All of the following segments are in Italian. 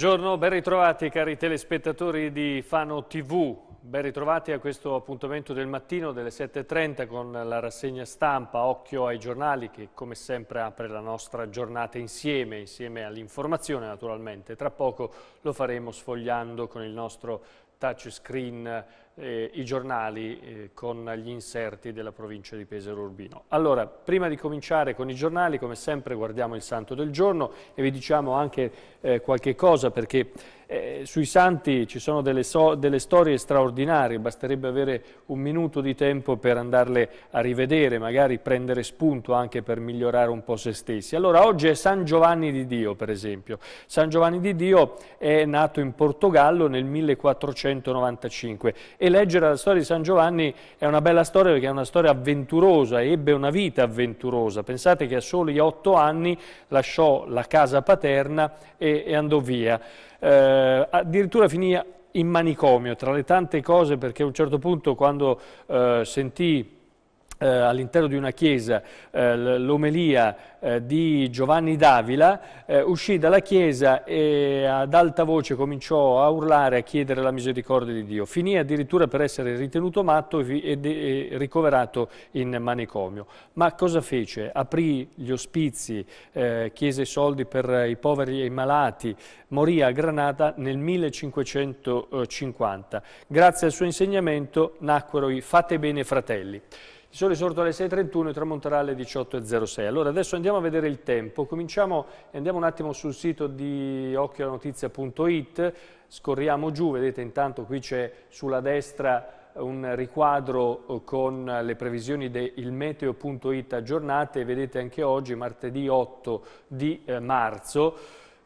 Buongiorno, ben ritrovati cari telespettatori di Fano TV, ben ritrovati a questo appuntamento del mattino delle 7.30 con la rassegna stampa Occhio ai giornali che come sempre apre la nostra giornata insieme, insieme all'informazione naturalmente. Tra poco lo faremo sfogliando con il nostro touchscreen eh, i giornali eh, con gli inserti della provincia di Pesaro Urbino. Allora, prima di cominciare con i giornali, come sempre guardiamo il santo del giorno e vi diciamo anche eh, qualche cosa perché eh, sui santi ci sono delle, so delle, storie straordinarie, basterebbe avere un minuto di tempo per andarle a rivedere, magari prendere spunto anche per migliorare un po' se stessi. Allora, oggi è San Giovanni di Dio, per esempio. San Giovanni di Dio è nato in Portogallo nel 1400 1895 e leggere la storia di San Giovanni è una bella storia perché è una storia avventurosa, ebbe una vita avventurosa. Pensate che a soli otto anni lasciò la casa paterna e, e andò via. Eh, addirittura finì in manicomio, tra le tante cose, perché a un certo punto quando eh, sentì eh, all'interno di una chiesa eh, l'omelia eh, di Giovanni Davila, eh, uscì dalla chiesa e ad alta voce cominciò a urlare, a chiedere la misericordia di Dio. Finì addirittura per essere ritenuto matto e, e, e ricoverato in manicomio. Ma cosa fece? Aprì gli ospizi, eh, chiese soldi per i poveri e i malati, morì a Granada nel 1550. Grazie al suo insegnamento nacquero i Fate bene fratelli. Il sole sorto alle 6.31 e tramonterà alle 18.06. Allora adesso andiamo a vedere il tempo. Cominciamo e andiamo un attimo sul sito di occhionotizia.it. Scorriamo giù, vedete intanto qui c'è sulla destra un riquadro eh, con le previsioni del meteo.it aggiornate, vedete anche oggi, martedì 8 di eh, marzo.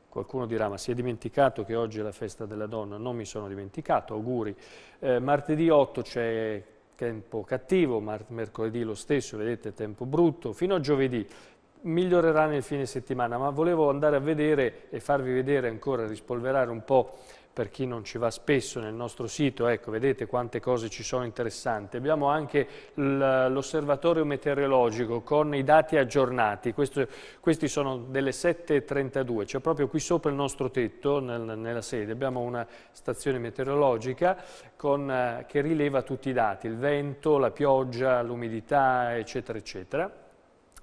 Qualcuno dirà, ma si è dimenticato che oggi è la festa della donna? Non mi sono dimenticato, auguri. Eh, martedì 8 c'è tempo cattivo, mercoledì lo stesso, vedete, tempo brutto, fino a giovedì migliorerà nel fine settimana, ma volevo andare a vedere e farvi vedere ancora, rispolverare un po' per chi non ci va spesso nel nostro sito, ecco, vedete quante cose ci sono interessanti. Abbiamo anche l'osservatorio meteorologico con i dati aggiornati, Questo, questi sono delle 7.32, cioè proprio qui sopra il nostro tetto, nel, nella sede, abbiamo una stazione meteorologica con, eh, che rileva tutti i dati, il vento, la pioggia, l'umidità, eccetera, eccetera.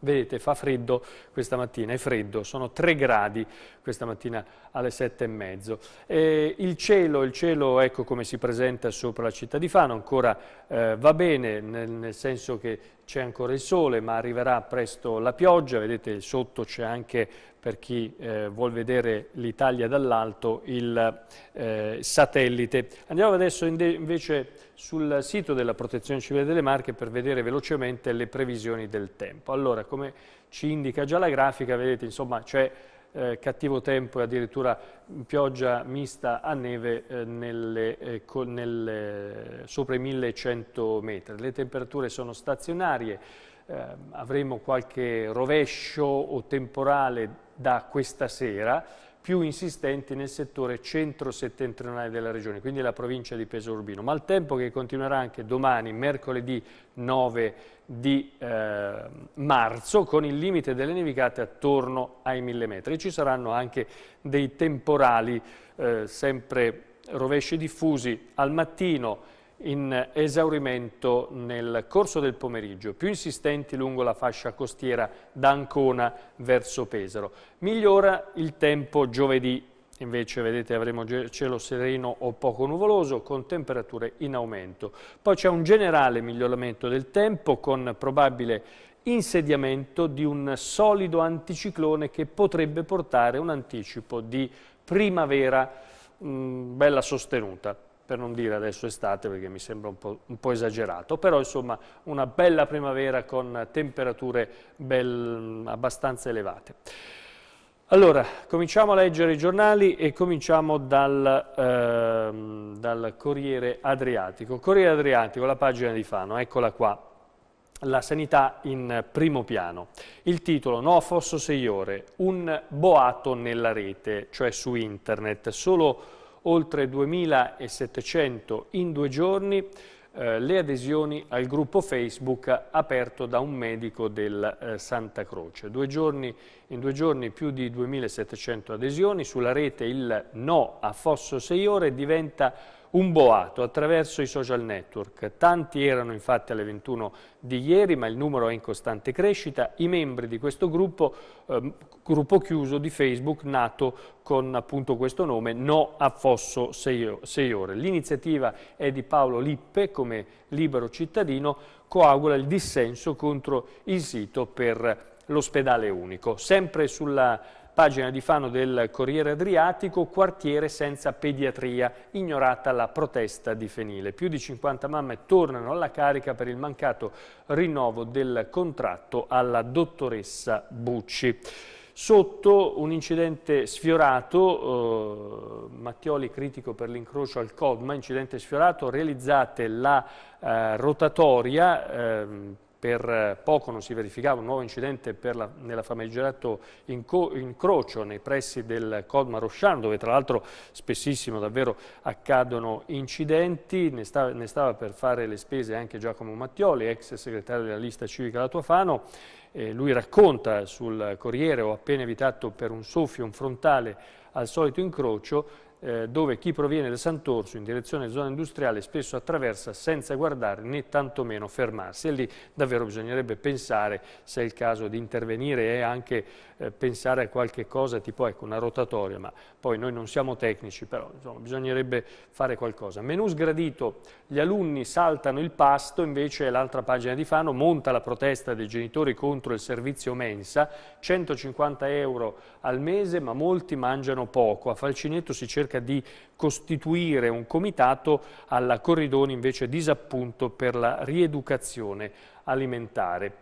Vedete, fa freddo questa mattina, è freddo, sono 3 gradi questa mattina alle 7 e mezzo. E il cielo, il cielo ecco come si presenta sopra la città di Fano, ancora eh, va bene, nel, nel senso che c'è ancora il sole, ma arriverà presto la pioggia, vedete sotto c'è anche per chi eh, vuol vedere l'Italia dall'alto il eh, satellite. Andiamo adesso invece sul sito della Protezione Civile delle Marche per vedere velocemente le previsioni del tempo. Allora, come ci indica già la grafica, vedete, insomma, c'è eh, cattivo tempo e addirittura pioggia mista a neve eh, nelle, eh, nelle, sopra i 1100 metri. Le temperature sono stazionarie, eh, avremo qualche rovescio o temporale da questa sera, più insistenti nel settore centro-settentrionale della regione, quindi la provincia di Peso Urbino, ma il tempo che continuerà anche domani, mercoledì 9 di eh, marzo con il limite delle nevicate attorno ai 1000 metri. Ci saranno anche dei temporali eh, sempre rovesci diffusi al mattino in esaurimento nel corso del pomeriggio, più insistenti lungo la fascia costiera da Ancona verso Pesaro. Migliora il tempo giovedì Invece vedete avremo cielo sereno o poco nuvoloso con temperature in aumento. Poi c'è un generale miglioramento del tempo con probabile insediamento di un solido anticiclone che potrebbe portare un anticipo di primavera mh, mm, bella sostenuta per non dire adesso estate perché mi sembra un po', un po esagerato, però insomma una bella primavera con temperature bel, abbastanza elevate. Allora, cominciamo a leggere i giornali e cominciamo dal, eh, dal, Corriere Adriatico. Corriere Adriatico, la pagina di Fano, eccola qua. La sanità in primo piano. Il titolo, no fosso sei ore, un boato nella rete, cioè su internet. Solo oltre 2.700 in due giorni eh, le adesioni al gruppo Facebook aperto da un medico del eh, Santa Croce. Due giorni in due giorni più di 2.700 adesioni, sulla rete il no a Fosso 6 ore diventa un boato attraverso i social network. Tanti erano infatti alle 21 di ieri, ma il numero è in costante crescita. I membri di questo gruppo, eh, gruppo chiuso di Facebook, nato con appunto questo nome, No a Fosso 6 ore. L'iniziativa è di Paolo Lippe, come libero cittadino, coagula il dissenso contro il sito per l'ospedale unico. Sempre sulla pagina di Fano del Corriere Adriatico, quartiere senza pediatria, ignorata la protesta di Fenile. Più di 50 mamme tornano alla carica per il mancato rinnovo del contratto alla dottoressa Bucci. Sotto un incidente sfiorato, eh, Mattioli critico per l'incrocio al Codma, incidente sfiorato, realizzate la eh, rotatoria, eh, per eh, poco non si verificava un nuovo incidente la, nella famigerato inco, incrocio nei pressi del Codma Rosciano, dove tra l'altro spessissimo davvero accadono incidenti. Ne stava, ne stava, per fare le spese anche Giacomo Mattioli, ex segretario della lista civica Latuafano. Eh, lui racconta sul Corriere, ho appena evitato per un soffio un frontale al solito incrocio, eh, dove chi proviene da Sant'Orso in direzione zona industriale spesso attraversa senza guardare né tantomeno fermarsi e lì davvero bisognerebbe pensare se è il caso di intervenire e anche eh, pensare a qualche cosa tipo ecco, una rotatoria, ma poi noi non siamo tecnici, però insomma, bisognerebbe fare qualcosa. Menù sgradito, gli alunni saltano il pasto, invece è l'altra pagina di Fano, monta la protesta dei genitori contro il servizio mensa, 150 euro al mese ma molti mangiano poco, a Falcinetto si cerca cerca di costituire un comitato alla Corridoni invece disappunto per la rieducazione alimentare.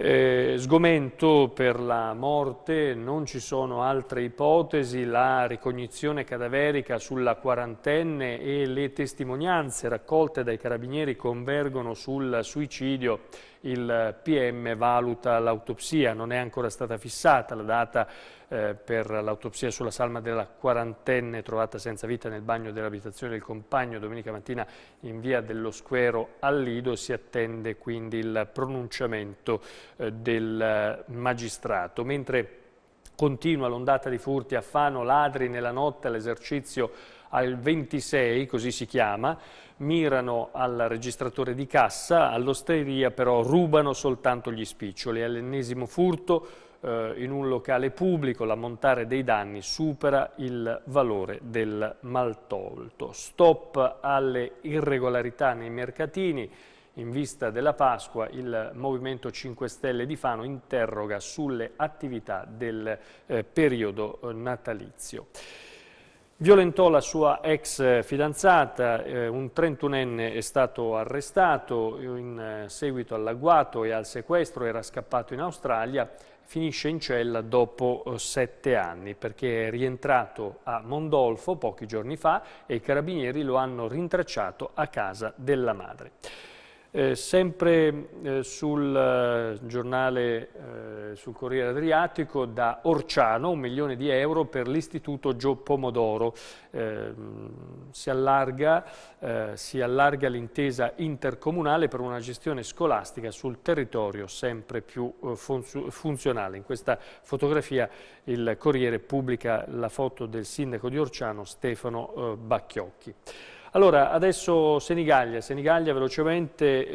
Eh, sgomento per la morte, non ci sono altre ipotesi, la ricognizione cadaverica sulla quarantenne e le testimonianze raccolte dai carabinieri convergono sul suicidio il PM valuta l'autopsia, non è ancora stata fissata la data eh, per l'autopsia sulla salma della quarantenne trovata senza vita nel bagno dell'abitazione del compagno domenica mattina in via dello Squero a Lido, si attende quindi il pronunciamento eh, del magistrato. Mentre continua l'ondata di furti a Fano, ladri nella notte all'esercizio al 26, così si chiama, mirano al registratore di cassa, all'osteria però rubano soltanto gli spiccioli, all'ennesimo furto eh, in un locale pubblico l'ammontare dei danni supera il valore del maltolto. Stop alle irregolarità nei mercatini. In vista della Pasqua il Movimento 5 Stelle di Fano interroga sulle attività del eh, periodo eh, natalizio. Violentò la sua ex fidanzata, eh, un trentunenne è stato arrestato in seguito all'agguato e al sequestro, era scappato in Australia, finisce in cella dopo eh, sette anni perché è rientrato a Mondolfo pochi giorni fa e i carabinieri lo hanno rintracciato a casa della madre. Eh, sempre eh, sul eh, giornale, eh, sul Corriere Adriatico, da Orciano, un milione di euro per l'Istituto Gio Pomodoro. Ehm, eh, si allarga l'intesa intercomunale per una gestione scolastica sul territorio sempre più funzionale. In questa fotografia il Corriere pubblica la foto del sindaco di Orciano, Stefano Bacchiocchi. Allora, adesso Senigallia. Senigallia velocemente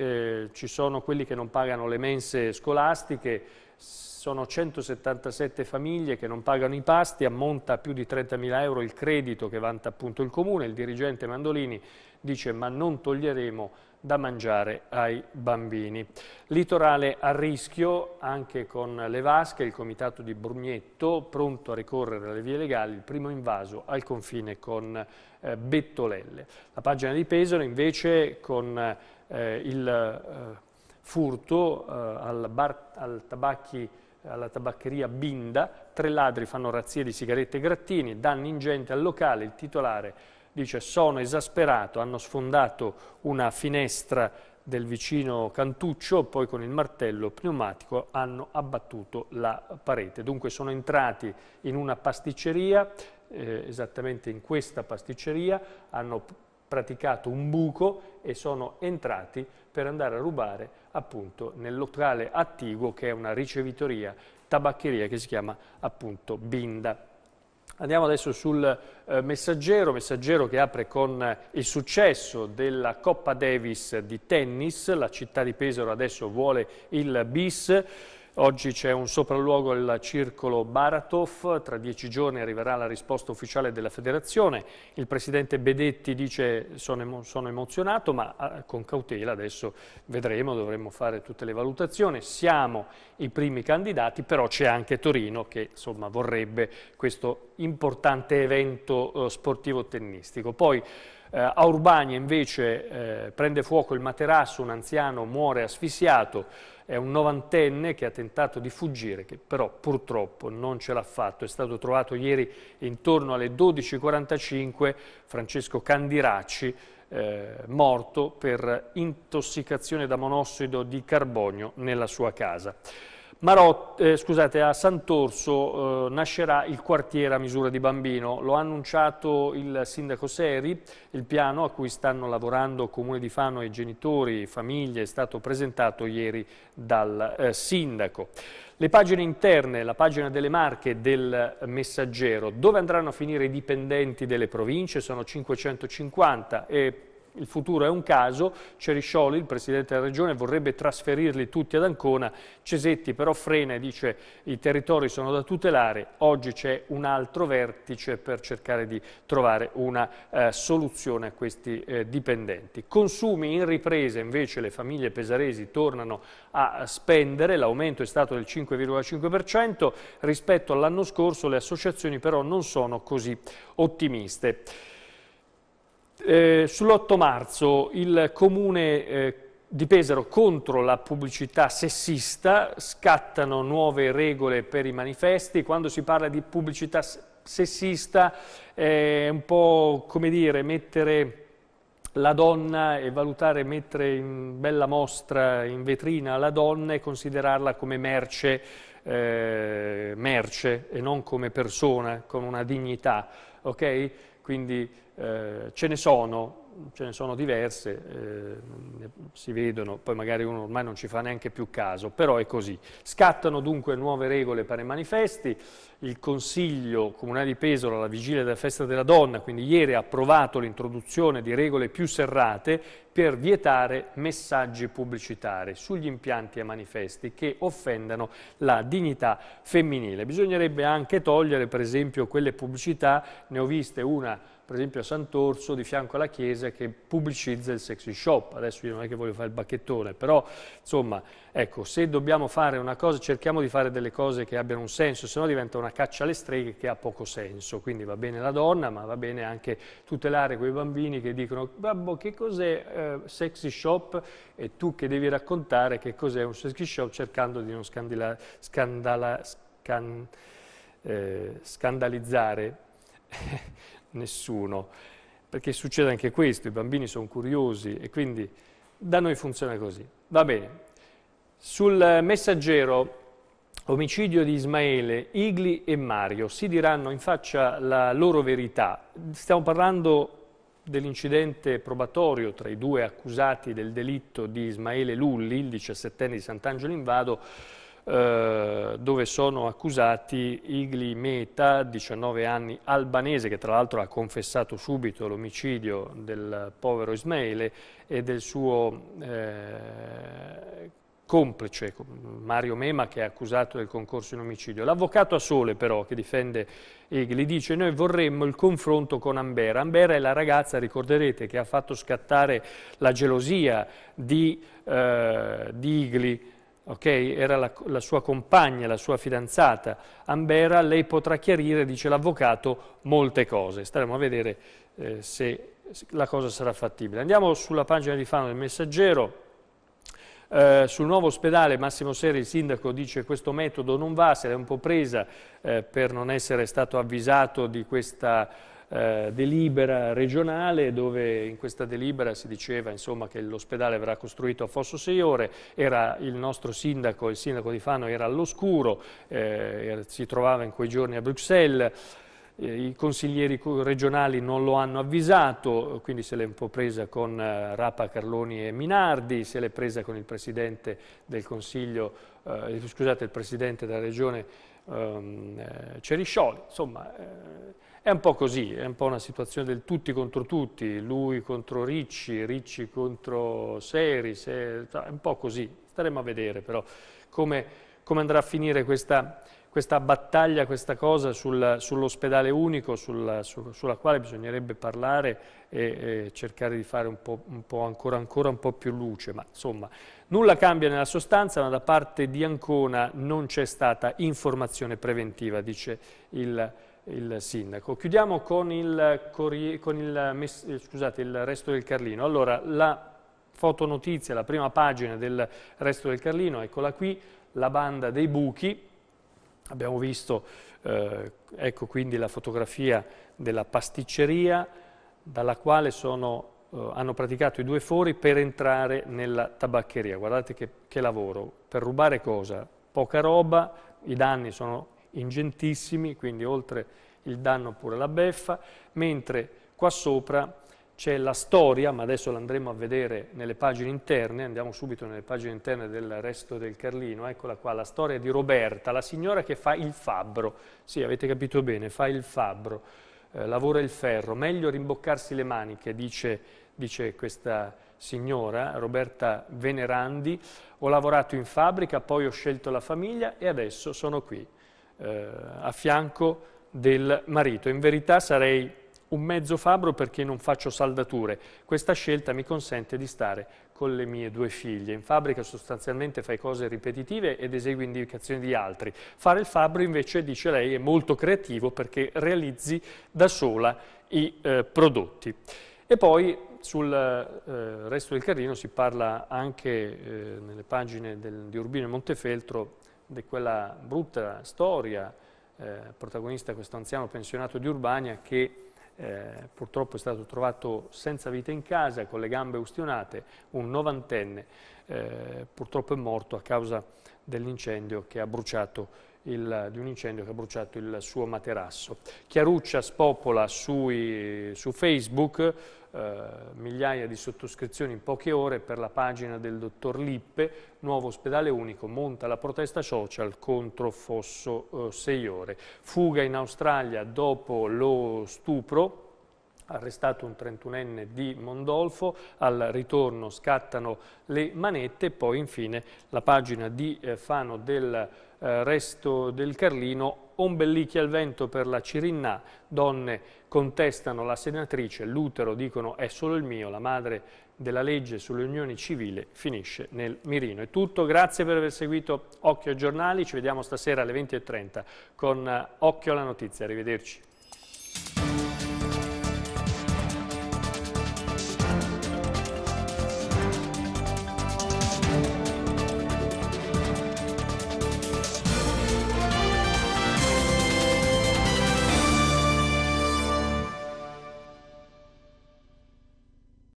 eh, ci sono quelli che non pagano le mense scolastiche, sono 177 famiglie che non pagano i pasti, ammonta a più di 30.000 euro il credito che vanta appunto il Comune, il dirigente Mandolini dice ma non toglieremo da mangiare ai bambini. Litorale a rischio anche con le vasche, il comitato di Brugnetto pronto a ricorrere alle vie legali, il primo invaso al confine con eh, Bettolelle. La pagina di Pesaro invece con eh, il eh, furto eh, al, bar, al tabacchi alla tabaccheria Binda, tre ladri fanno razzie di sigarette e grattini, danni ingenti al locale, il titolare dice sono esasperato, hanno sfondato una finestra del vicino Cantuccio, poi con il martello pneumatico hanno abbattuto la parete. Dunque sono entrati in una pasticceria, eh, esattamente in questa pasticceria, hanno praticato un buco e sono entrati per andare a rubare appunto nel locale attiguo che è una ricevitoria tabaccheria che si chiama appunto Binda. Andiamo adesso sul eh, messaggero, messaggero che apre con eh, il successo della Coppa Davis di tennis, la città di Pesaro adesso vuole il bis, Oggi c'è un sopralluogo al circolo Baratov, tra dieci giorni arriverà la risposta ufficiale della federazione. Il presidente Bedetti dice sono, emo sono emozionato ma ah, con cautela adesso vedremo, dovremmo fare tutte le valutazioni. Siamo i primi candidati però c'è anche Torino che insomma, vorrebbe questo importante evento eh, sportivo tennistico. Poi, Uh, a Urbania invece uh, prende fuoco il materasso, un anziano muore asfissiato, è un novantenne che ha tentato di fuggire, che però purtroppo non ce l'ha fatto. È stato trovato ieri intorno alle 12.45 Francesco Candiracci, eh, morto per intossicazione da monossido di carbonio nella sua casa. Marot, eh, scusate, a Sant'Orso eh, nascerà il quartiere a misura di bambino, lo ha annunciato il sindaco Seri, il piano a cui stanno lavorando Comune di Fano e genitori, e famiglie, è stato presentato ieri dal eh, sindaco. Le pagine interne, la pagina delle marche del messaggero, dove andranno a finire i dipendenti delle province? Sono 550 e il futuro è un caso, Ceriscioli, il Presidente della Regione, vorrebbe trasferirli tutti ad Ancona, Cesetti però frena e dice i territori sono da tutelare, oggi c'è un altro vertice per cercare di trovare una eh, soluzione a questi eh, dipendenti. Consumi in ripresa invece le famiglie pesaresi tornano a spendere, l'aumento è stato del 5,5%, rispetto all'anno scorso le associazioni però non sono così ottimiste. Eh, Sull'8 marzo il comune eh, di Pesaro contro la pubblicità sessista, scattano nuove regole per i manifesti, quando si parla di pubblicità sessista è un po' come dire mettere la donna e valutare mettere in bella mostra in vetrina la donna e considerarla come merce, eh, merce e non come persona con una dignità. Okay? quindi eh, ce ne sono ce ne sono diverse, eh, si vedono, poi magari uno ormai non ci fa neanche più caso, però è così. Scattano dunque nuove regole per i manifesti, il Consiglio Comunale di Pesaro alla vigilia della Festa della Donna, quindi ieri ha approvato l'introduzione di regole più serrate per vietare messaggi pubblicitari sugli impianti e manifesti che offendano la dignità femminile. Bisognerebbe anche togliere per esempio quelle pubblicità, ne ho viste una per esempio a Sant'Orso, di fianco alla chiesa, che pubblicizza il sexy shop. Adesso io non è che voglio fare il bacchettone, però insomma, ecco, se dobbiamo fare una cosa, cerchiamo di fare delle cose che abbiano un senso, se no diventa una caccia alle streghe che ha poco senso. Quindi va bene la donna, ma va bene anche tutelare quei bambini che dicono, babbo, che cos'è eh, sexy shop? E tu che devi raccontare che cos'è un sexy shop cercando di non scandala, scandala, scan, eh, scandalizzare nessuno, perché succede anche questo, i bambini sono curiosi e quindi da noi funziona così. Va bene. Sul messaggero omicidio di Ismaele, Igli e Mario si diranno in faccia la loro verità. Stiamo parlando dell'incidente probatorio tra i due accusati del delitto di Ismaele Lulli, il 17enne di Sant'Angelo in Vado, eh, dove sono accusati Igli Meta, 19 anni, albanese, che tra l'altro ha confessato subito l'omicidio del povero Ismaele e del suo eh, complice Mario Mema che è accusato del concorso in omicidio. L'avvocato a sole però che difende Egli dice noi vorremmo il confronto con Ambera. Ambera è la ragazza, ricorderete, che ha fatto scattare la gelosia di, eh, di Igli okay? era la, la sua compagna, la sua fidanzata Ambera, lei potrà chiarire, dice l'avvocato, molte cose. Staremo a vedere eh, se la cosa sarà fattibile. Andiamo sulla pagina di Fano del Messaggero. Eh, sul nuovo ospedale Massimo Seri, il sindaco, dice che questo metodo non va, se l'è un po' presa eh, per non essere stato avvisato di questa eh, delibera regionale dove in questa delibera si diceva insomma, che l'ospedale verrà costruito a Fosso Seiore, era il nostro sindaco, il sindaco di Fano era all'oscuro, eh, si trovava in quei giorni a Bruxelles, eh, i consiglieri regionali non lo hanno avvisato, quindi se l'è un po' presa con eh, Rapa, Carloni e Minardi, se l'è presa con il presidente del Consiglio, eh, scusate, il presidente della regione ehm, eh, Ceriscioli, insomma eh, è un po' così, è un po' una situazione del tutti contro tutti, lui contro Ricci, Ricci contro Seri, Seri è un po' così, staremo a vedere però come, come andrà a finire questa questa battaglia, questa cosa sul, sull'ospedale unico sul, su, sulla quale bisognerebbe parlare e, e cercare di fare un po', un po ancora, ancora, un po' più luce, ma insomma nulla cambia nella sostanza, ma da parte di Ancona non c'è stata informazione preventiva, dice il, il sindaco. Chiudiamo con, il, con il, eh, scusate, il resto del Carlino. Allora, la fotonotizia, la prima pagina del resto del Carlino, eccola qui, la banda dei buchi, Abbiamo visto, eh, ecco quindi la fotografia della pasticceria dalla quale sono, eh, hanno praticato i due fori per entrare nella tabaccheria. Guardate che, che lavoro, per rubare cosa? Poca roba, i danni sono ingentissimi, quindi oltre il danno pure la beffa, mentre qua sopra c'è la storia, ma adesso l'andremo a vedere nelle pagine interne, andiamo subito nelle pagine interne del resto del Carlino, eccola qua, la storia di Roberta, la signora che fa il fabbro, sì avete capito bene, fa il fabbro, eh, lavora il ferro, meglio rimboccarsi le maniche, dice, dice questa signora, Roberta Venerandi, ho lavorato in fabbrica, poi ho scelto la famiglia e adesso sono qui, eh, a fianco del marito, in verità sarei un mezzo fabbro perché non faccio saldature. Questa scelta mi consente di stare con le mie due figlie. In fabbrica sostanzialmente fai cose ripetitive ed esegui indicazioni di altri. Fare il fabbro invece, dice lei, è molto creativo perché realizzi da sola i eh, prodotti. E poi sul eh, resto del Carrino si parla anche eh, nelle pagine del, di Urbino e Montefeltro di quella brutta storia eh, protagonista questo anziano pensionato di Urbania che eh, purtroppo è stato trovato senza vita in casa, con le gambe ustionate, un novantenne, eh, purtroppo è morto a causa dell'incendio che ha bruciato il, di un incendio che ha bruciato il suo materasso. Chiaruccia spopola sui, su Facebook eh, migliaia di sottoscrizioni in poche ore per la pagina del dottor Lippe, nuovo ospedale unico, monta la protesta social contro Fosso eh, Seiore. Fuga in Australia dopo lo stupro, arrestato un 31enne di Mondolfo, al ritorno scattano le manette e poi infine la pagina di eh, Fano del eh, resto del Carlino, ombellichi al vento per la Cirinna, donne contestano la senatrice, l'utero dicono è solo il mio, la madre della legge sulle unioni civili finisce nel mirino. È tutto, grazie per aver seguito Occhio ai giornali, ci vediamo stasera alle 20.30 con eh, Occhio alla notizia, arrivederci.